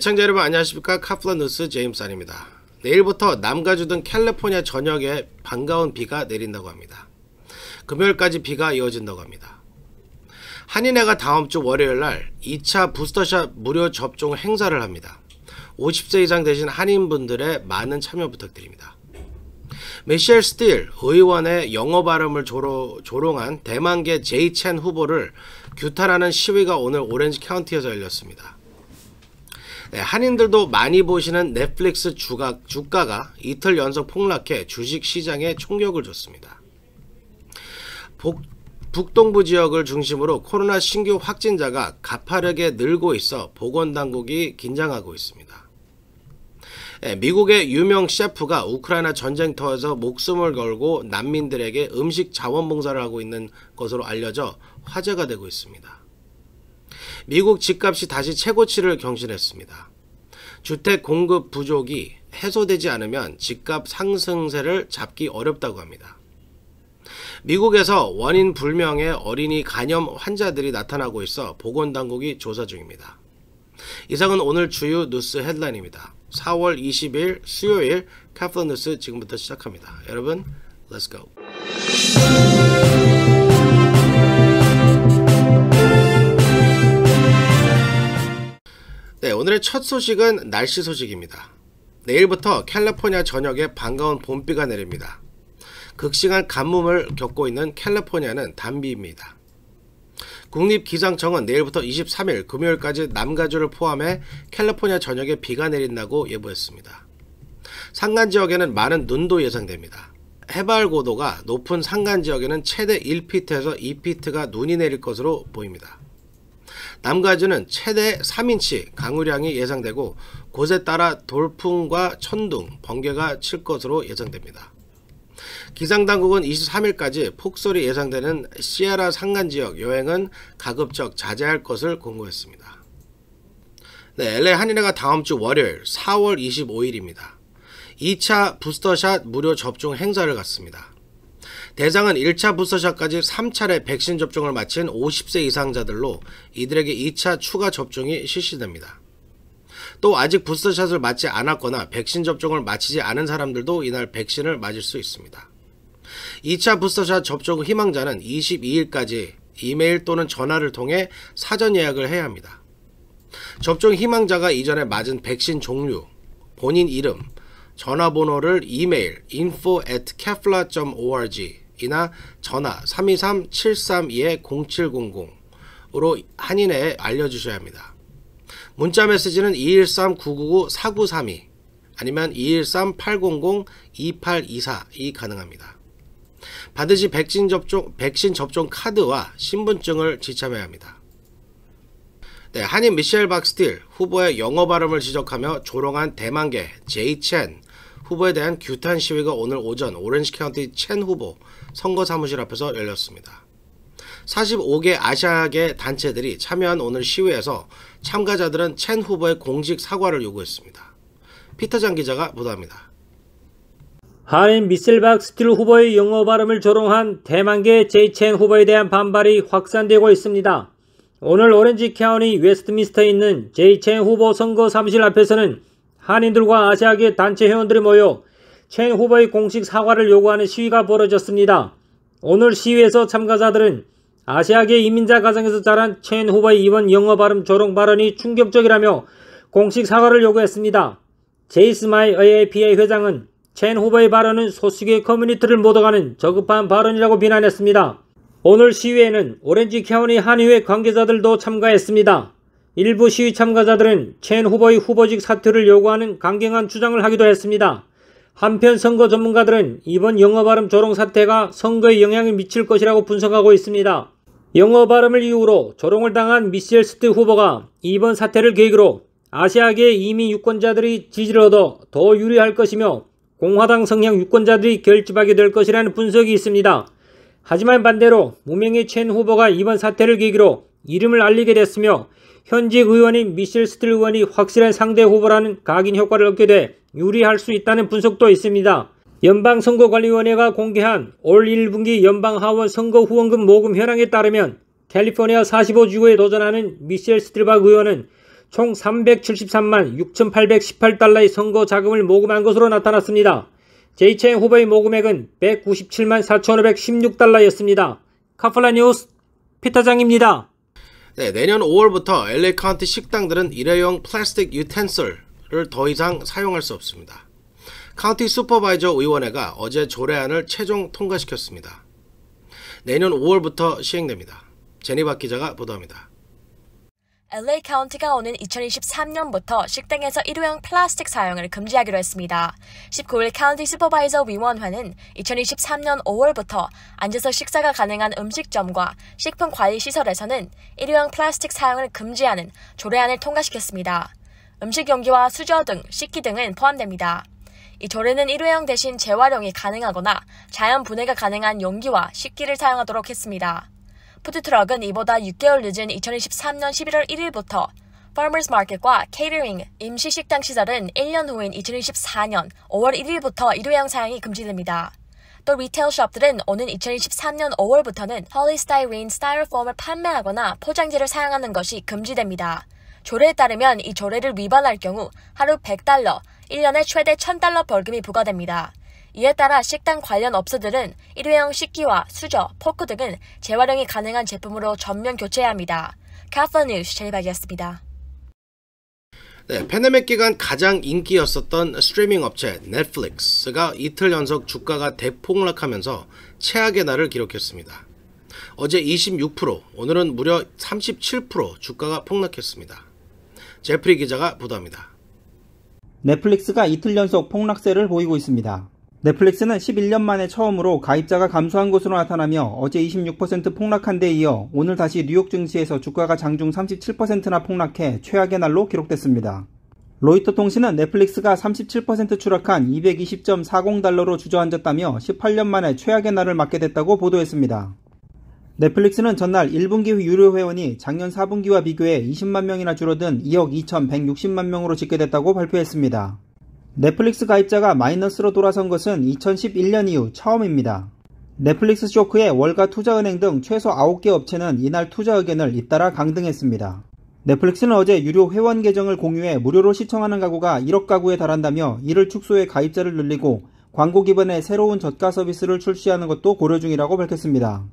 애청자 여러분 안녕하십니까 카플라 뉴스 제임스 안입니다. 내일부터 남가주 등 캘리포니아 전역에 반가운 비가 내린다고 합니다. 금요일까지 비가 이어진다고 합니다. 한인회가 다음 주 월요일 날 2차 부스터샷 무료 접종 행사를 합니다. 50세 이상 되신 한인분들의 많은 참여 부탁드립니다. 미셸 스틸 의원의 영어 발음을 조로, 조롱한 대만계 제이첸 후보를 규탄하는 시위가 오늘 오렌지 카운티에서 열렸습니다. 네, 한인들도 많이 보시는 넷플릭스 주가, 주가가 이틀 연속 폭락해 주식시장에 총격을 줬습니다. 복, 북동부 지역을 중심으로 코로나 신규 확진자가 가파르게 늘고 있어 보건당국이 긴장하고 있습니다. 예, 미국의 유명 셰프가 우크라이나 전쟁터에서 목숨을 걸고 난민들에게 음식 자원봉사를 하고 있는 것으로 알려져 화제가 되고 있습니다. 미국 집값이 다시 최고치를 경신했습니다. 주택 공급 부족이 해소되지 않으면 집값 상승세를 잡기 어렵다고 합니다. 미국에서 원인 불명의 어린이 간염 환자들이 나타나고 있어 보건당국이 조사 중입니다. 이상은 오늘 주요 뉴스 헤드라인입니다. 4월 20일 수요일 카플 뉴스 지금부터 시작합니다. 여러분, let's go. 오늘의 첫 소식은 날씨 소식입니다. 내일부터 캘리포니아 전역에 반가운 봄비가 내립니다. 극심한 간뭄을 겪고 있는 캘리포니아는 단비입니다. 국립기상청은 내일부터 23일 금요일까지 남가주를 포함해 캘리포니아 전역에 비가 내린다고 예보했습니다. 산간 지역에는 많은 눈도 예상됩니다. 해발 고도가 높은 산간 지역에는 최대 1피트에서 2피트가 눈이 내릴 것으로 보입니다. 남가지는 최대 3인치 강우량이 예상되고 곳에 따라 돌풍과 천둥, 번개가 칠 것으로 예상됩니다. 기상당국은 23일까지 폭설이 예상되는 시에라 산간지역 여행은 가급적 자제할 것을 공고했습니다. 네, LA 한인회가 다음 주 월요일 4월 25일입니다. 2차 부스터샷 무료 접종 행사를 갖습니다. 대상은 1차 부스터샷까지 3차례 백신 접종을 마친 50세 이상자들로 이들에게 2차 추가 접종이 실시됩니다. 또 아직 부스터샷을 맞지 않았거나 백신 접종을 마치지 않은 사람들도 이날 백신을 맞을 수 있습니다. 2차 부스터샷 접종 희망자는 22일까지 이메일 또는 전화를 통해 사전 예약을 해야 합니다. 접종 희망자가 이전에 맞은 백신 종류, 본인 이름, 전화번호를 이메일 info at kefla.org 이나 전화 323-732-0700으로 한인에 알려주셔야 합니다. 문자 메시지는 213-999-4932 아니면 213-800-2824이 가능합니다. 반드시 백신 접종, 백신 접종 카드와 신분증을 지참해야 합니다. 네, 한인 미셸 박스틸 후보의 영어 발음을 지적하며 조롱한 대만계 제이첸 후보에 대한 규탄 시위가 오늘 오전 오렌지 카운티 첸 후보 선거 사무실 앞에서 열렸습니다. 45개 아시아계 단체들이 참여한 오늘 시위에서 참가자들은 첸 후보의 공식 사과를 요구했습니다. 피터장 기자가 보도합니다. 하인 미셀박 스틸 후보의 영어 발음을 조롱한 대만계 제이첸 후보에 대한 반발이 확산되고 있습니다. 오늘 오렌지 캐운이 웨스트미스터에 있는 제이첸 후보 선거 사무실 앞에서는 한인들과 아시아계 단체 회원들이 모여 첸 후보의 공식 사과를 요구하는 시위가 벌어졌습니다. 오늘 시위에서 참가자들은 아시아계 이민자 가정에서 자란 첸 후보의 이번 영어 발음 조롱 발언이 충격적이라며 공식 사과를 요구했습니다. 제이스마이 AAPA 회장은 첸 후보의 발언은 소수계 커뮤니티를 모독하는 저급한 발언이라고 비난했습니다. 오늘 시위에는 오렌지 캐운니 한의회 관계자들도 참가했습니다. 일부 시위 참가자들은 첸 후보의 후보직 사퇴를 요구하는 강경한 주장을 하기도 했습니다. 한편 선거 전문가들은 이번 영어 발음 조롱 사태가 선거에 영향을 미칠 것이라고 분석하고 있습니다. 영어 발음을 이유로 조롱을 당한 미셸 스트 후보가 이번 사태를 계기로 아시아계 이미 유권자들이 지지를 얻어 더 유리할 것이며 공화당 성향 유권자들이 결집하게 될 것이라는 분석이 있습니다. 하지만 반대로 무명의 첸 후보가 이번 사태를 계기로 이름을 알리게 됐으며 현직 의원인 미셸 스틸 의원이 확실한 상대 후보라는 각인 효과를 얻게 돼 유리할 수 있다는 분석도 있습니다. 연방선거관리위원회가 공개한 올 1분기 연방하원 선거 후원금 모금 현황에 따르면 캘리포니아 45주에 도전하는 미셸 스틸박 의원은 총 373만 6,818달러의 선거 자금을 모금한 것으로 나타났습니다. 제이첸 후보의 모금액은 197만 4,516달러였습니다. 카플라 뉴스 피터장입니다. 네, 내년 5월부터 LA 카운티 식당들은 일회용 플라스틱 유텐슬을 더 이상 사용할 수 없습니다. 카운티 슈퍼바이저 의원회가 어제 조례안을 최종 통과시켰습니다. 내년 5월부터 시행됩니다. 제니박 기자가 보도합니다. LA 카운티가 오는 2023년부터 식당에서 일회용 플라스틱 사용을 금지하기로 했습니다. 19일 카운티 슈퍼바이저 위원회는 2023년 5월부터 앉아서 식사가 가능한 음식점과 식품관리시설에서는 일회용 플라스틱 사용을 금지하는 조례안을 통과시켰습니다. 음식 용기와 수저 등 식기 등은 포함됩니다. 이 조례는 일회용 대신 재활용이 가능하거나 자연 분해가 가능한 용기와 식기를 사용하도록 했습니다. 푸드트럭은 이보다 6개월 늦은 2023년 11월 1일부터 Farmers Market과 케이터링, 임시식당 시설은 1년 후인 2024년 5월 1일부터 일회용 사용이 금지됩니다. 또 리테일 숍들은 오는 2023년 5월부터는 폴리스타이린 스타일폼을 판매하거나 포장지를 사용하는 것이 금지됩니다. 조례에 따르면 이 조례를 위반할 경우 하루 100달러, 1년에 최대 1000달러 벌금이 부과됩니다. 이에 따라 식당 관련 업소들은 일회용 식기와 수저, 포크 등은 재활용이 가능한 제품으로 전면 교체해야 합니다. 카퍼 뉴스 제리박이었습니다. 네, 팬데믹 기간 가장 인기였었던 스트리밍 업체 넷플릭스가 이틀 연속 주가가 대폭락하면서 최악의 날을 기록했습니다. 어제 26%, 오늘은 무려 37% 주가가 폭락했습니다. 제프리 기자가 보도합니다. 넷플릭스가 이틀 연속 폭락세를 보이고 있습니다. 넷플릭스는 11년 만에 처음으로 가입자가 감소한 것으로 나타나며 어제 26% 폭락한 데 이어 오늘 다시 뉴욕 증시에서 주가가 장중 37%나 폭락해 최악의 날로 기록됐습니다. 로이터 통신은 넷플릭스가 37% 추락한 220.40달러로 주저앉았다며 18년 만에 최악의 날을 맞게 됐다고 보도했습니다. 넷플릭스는 전날 1분기 유료 회원이 작년 4분기와 비교해 20만 명이나 줄어든 2억 2,160만 명으로 집계됐다고 발표했습니다. 넷플릭스 가입자가 마이너스로 돌아선 것은 2011년 이후 처음입니다. 넷플릭스 쇼크에 월가 투자은행 등 최소 9개 업체는 이날 투자 의견을 잇따라 강등했습니다. 넷플릭스는 어제 유료 회원 계정을 공유해 무료로 시청하는 가구가 1억 가구에 달한다며 이를 축소해 가입자를 늘리고 광고 기반의 새로운 저가 서비스를 출시하는 것도 고려 중이라고 밝혔습니다.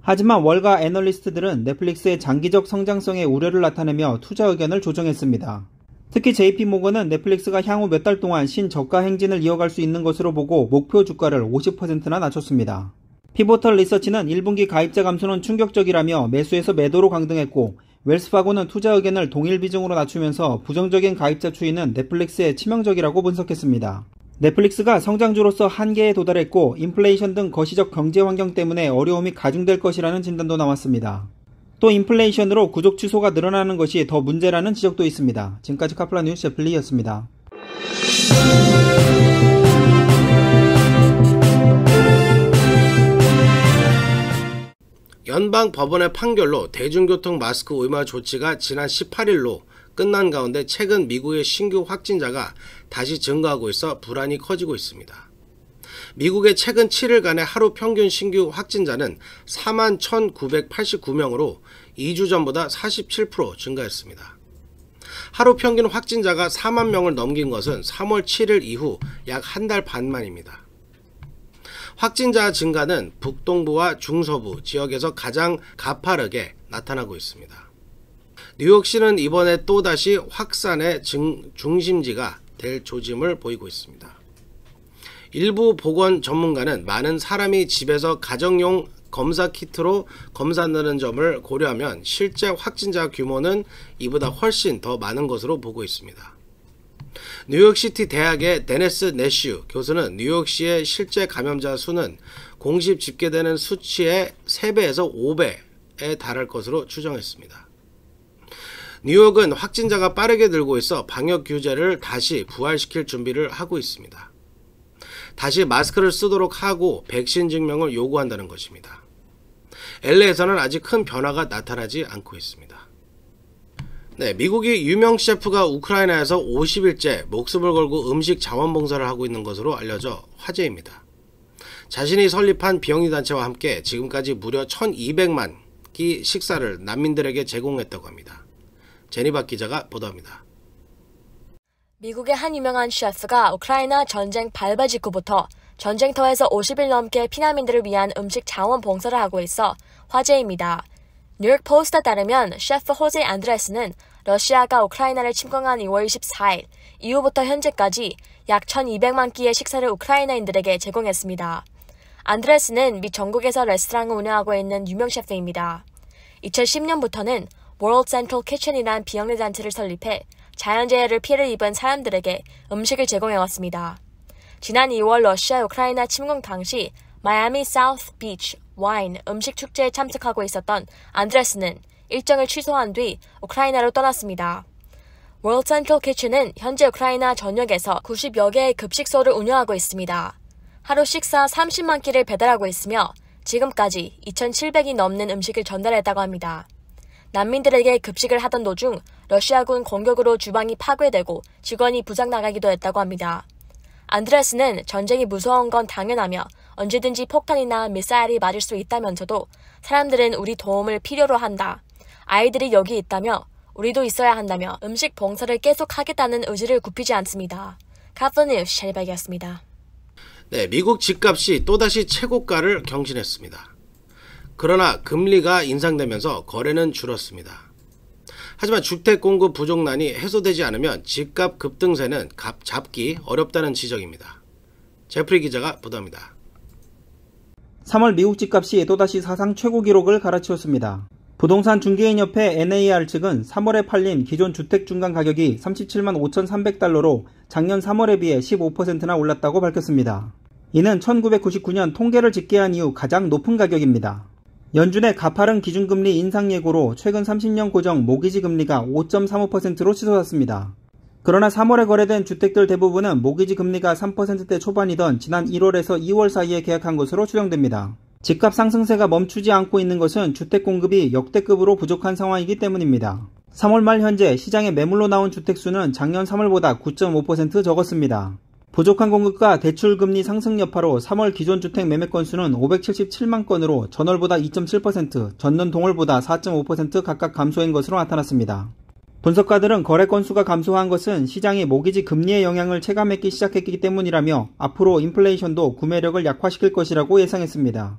하지만 월가 애널리스트들은 넷플릭스의 장기적 성장성에 우려를 나타내며 투자 의견을 조정했습니다. 특히 JP모건은 넷플릭스가 향후 몇 달 동안 신저가 행진을 이어갈 수 있는 것으로 보고 목표 주가를 50%나 낮췄습니다. 피보털 리서치는 1분기 가입자 감소는 충격적이라며 매수에서 매도로 강등했고 웰스파고는 투자 의견을 동일 비중으로 낮추면서 부정적인 가입자 추이는 넷플릭스에 치명적이라고 분석했습니다. 넷플릭스가 성장주로서 한계에 도달했고 인플레이션 등 거시적 경제 환경 때문에 어려움이 가중될 것이라는 진단도 나왔습니다. 또 인플레이션으로 구독 취소가 늘어나는 것이 더 문제라는 지적도 있습니다. 지금까지 카플라 뉴스 제플리였습니다. 연방 법원의 판결로 대중교통 마스크 의무화 조치가 지난 18일로 끝난 가운데 최근 미국의 신규 확진자가 다시 증가하고 있어 불안이 커지고 있습니다. 미국의 최근 7일간의 하루 평균 신규 확진자는 4만 1,989명으로 2주 전보다 47% 증가했습니다. 하루 평균 확진자가 4만 명을 넘긴 것은 3월 7일 이후 약 한 달 반 만입니다. 확진자 증가는 북동부와 중서부 지역에서 가장 가파르게 나타나고 있습니다. 뉴욕시는 이번에 또다시 확산의 중심지가 될 조짐을 보이고 있습니다. 일부 보건 전문가는 많은 사람이 집에서 가정용 검사 키트로 검사한다는 점을 고려하면 실제 확진자 규모는 이보다 훨씬 더 많은 것으로 보고 있습니다. 뉴욕시티 대학의 데네스 네슈 교수는 뉴욕시의 실제 감염자 수는 공식 집계되는 수치의 3배에서 5배에 달할 것으로 추정했습니다. 뉴욕은 확진자가 빠르게 늘고 있어 방역 규제를 다시 부활시킬 준비를 하고 있습니다. 다시 마스크를 쓰도록 하고 백신 증명을 요구한다는 것입니다. LA에서는 아직 큰 변화가 나타나지 않고 있습니다. 네, 미국이 유명 셰프가 우크라이나에서 50일째 목숨을 걸고 음식 자원봉사를 하고 있는 것으로 알려져 화제입니다. 자신이 설립한 비영리단체와 함께 지금까지 무려 1200만 끼 식사를 난민들에게 제공했다고 합니다. 제니바 기자가 보도합니다. 미국의 한 유명한 셰프가 우크라이나 전쟁 발발 직후부터 전쟁터에서 50일 넘게 피난민들을 위한 음식 자원 봉사를 하고 있어 화제입니다. 뉴욕 포스트에 따르면 셰프 호세 안드레스는 러시아가 우크라이나를 침공한 2월 24일 이후부터 현재까지 약 1,200만 끼의 식사를 우크라이나인들에게 제공했습니다. 안드레스는 미 전국에서 레스토랑을 운영하고 있는 유명 셰프입니다. 2010년부터는 World Central Kitchen이란 비영리 단체를 설립해 자연재해를 피해를 입은 사람들에게 음식을 제공해 왔습니다. 지난 2월 러시아 우크라이나 침공 당시 마이애미 사우스 비치 와인 음식 축제에 참석하고 있었던 안드레스는 일정을 취소한 뒤 우크라이나로 떠났습니다. 월드 센트럴 키친은 현재 우크라이나 전역에서 90여 개의 급식소를 운영하고 있습니다. 하루 식사 30만 끼를 배달하고 있으며 지금까지 2,700이 넘는 음식을 전달했다고 합니다. 난민들에게 급식을 하던 도중 러시아군 공격으로 주방이 파괴되고 직원이 부상당하기도 했다고 합니다. 안드레스는 전쟁이 무서운 건 당연하며 언제든지 폭탄이나 미사일이 맞을 수 있다면서도 사람들은 우리 도움을 필요로 한다. 아이들이 여기 있다며 우리도 있어야 한다며 음식 봉사를 계속 하겠다는 의지를 굽히지 않습니다. 카프니우 셀백이었습니다. 네, 미국 집값이 또다시 최고가를 경신했습니다. 그러나 금리가 인상되면서 거래는 줄었습니다. 하지만 주택 공급 부족난이 해소되지 않으면 집값 급등세는 값 잡기 어렵다는 지적입니다. 제프리 기자가 보도합니다. 3월 미국 집값이 또다시 사상 최고 기록을 갈아치웠습니다. 부동산 중개인협회 NAR 측은 3월에 팔린 기존 주택 중간 가격이 37만 5,300달러로 작년 3월에 비해 15%나 올랐다고 밝혔습니다. 이는 1999년 통계를 집계한 이후 가장 높은 가격입니다. 연준의 가파른 기준금리 인상 예고로 최근 30년 고정 모기지 금리가 5.35%로 치솟았습니다. 그러나 3월에 거래된 주택들 대부분은 모기지 금리가 3%대 초반이던 지난 1월에서 2월 사이에 계약한 것으로 추정됩니다. 집값 상승세가 멈추지 않고 있는 것은 주택 공급이 역대급으로 부족한 상황이기 때문입니다. 3월 말 현재 시장에 매물로 나온 주택 수는 작년 3월보다 9.5% 적었습니다. 부족한 공급과 대출 금리 상승 여파로 3월 기존 주택 매매 건수는 577만 건으로 전월보다 2.7%, 전년 동월보다 4.5% 각각 감소한 것으로 나타났습니다. 분석가들은 거래 건수가 감소한 것은 시장이 모기지 금리의 영향을 체감했기 시작했기 때문이라며 앞으로 인플레이션도 구매력을 약화시킬 것이라고 예상했습니다.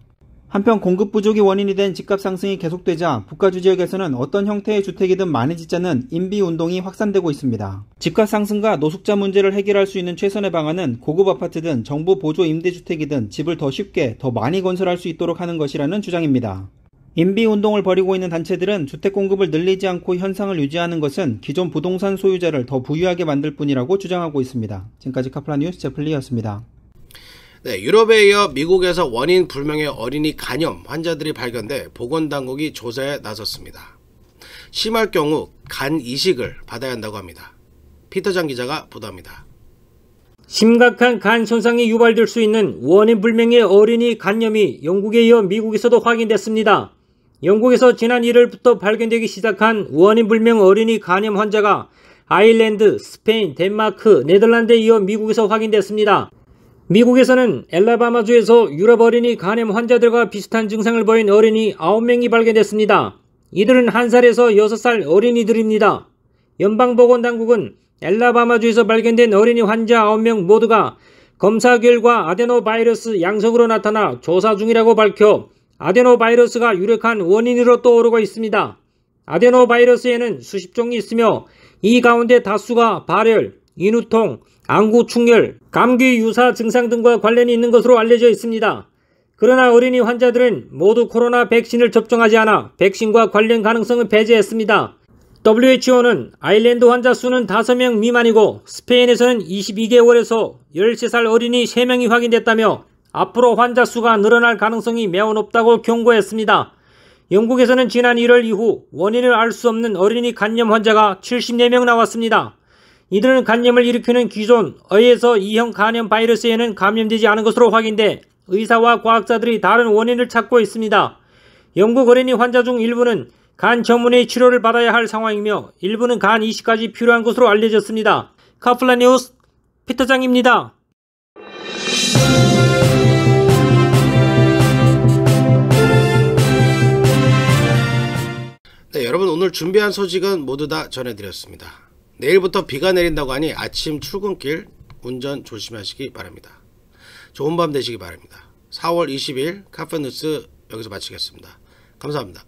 한편 공급 부족이 원인이 된 집값 상승이 계속되자 북가주 지역에서는 어떤 형태의 주택이든 많이 짓자는 인비 운동이 확산되고 있습니다. 집값 상승과 노숙자 문제를 해결할 수 있는 최선의 방안은 고급 아파트든 정부 보조 임대주택이든 집을 더 쉽게 더 많이 건설할 수 있도록 하는 것이라는 주장입니다. 인비 운동을 벌이고 있는 단체들은 주택 공급을 늘리지 않고 현상을 유지하는 것은 기존 부동산 소유자를 더 부유하게 만들 뿐이라고 주장하고 있습니다. 지금까지 카플라 뉴스 제플리였습니다. 네, 유럽에 이어 미국에서 원인 불명의 어린이 간염 환자들이 발견돼 보건당국이 조사에 나섰습니다. 심할 경우 간 이식을 받아야 한다고 합니다. 피터 장 기자가 보도합니다. 심각한 간 손상이 유발될 수 있는 원인 불명의 어린이 간염이 영국에 이어 미국에서도 확인됐습니다. 영국에서 지난 1월부터 발견되기 시작한 원인 불명 어린이 간염 환자가 아일랜드, 스페인, 덴마크, 네덜란드에 이어 미국에서 확인됐습니다. 미국에서는 엘라바마주에서 유럽 어린이 간염 환자들과 비슷한 증상을 보인 어린이 9명이 발견됐습니다. 이들은 1살에서 6살 어린이들입니다. 연방보건당국은 엘라바마주에서 발견된 어린이 환자 9명 모두가 검사 결과 아데노바이러스 양성으로 나타나 조사 중이라고 밝혀 아데노바이러스가 유력한 원인으로 떠오르고 있습니다. 아데노바이러스에는 수십 종이 있으며 이 가운데 다수가 발열, 인후통, 안구 충혈, 감기 유사 증상 등과 관련이 있는 것으로 알려져 있습니다. 그러나 어린이 환자들은 모두 코로나 백신을 접종하지 않아 백신과 관련 가능성을 배제했습니다. WHO는 아일랜드 환자 수는 5명 미만이고 스페인에서는 22개월에서 13살 어린이 3명이 확인됐다며 앞으로 환자 수가 늘어날 가능성이 매우 높다고 경고했습니다. 영국에서는 지난 1월 이후 원인을 알 수 없는 어린이 간염 환자가 74명 나왔습니다. 이들은 간염을 일으키는 기존 어에서 이형 간염 바이러스에는 감염되지 않은 것으로 확인돼 의사와 과학자들이 다른 원인을 찾고 있습니다. 영국 어린이 환자 중 일부는 간 전문의 치료를 받아야 할 상황이며 일부는 간 이식까지 필요한 것으로 알려졌습니다. 카플라 뉴스 피터장입니다. 네, 여러분 오늘 준비한 소식은 모두 다 전해드렸습니다. 내일부터 비가 내린다고 하니 아침 출근길 운전 조심하시기 바랍니다. 좋은 밤 되시기 바랍니다. 4월 20일 카페뉴스 여기서 마치겠습니다. 감사합니다.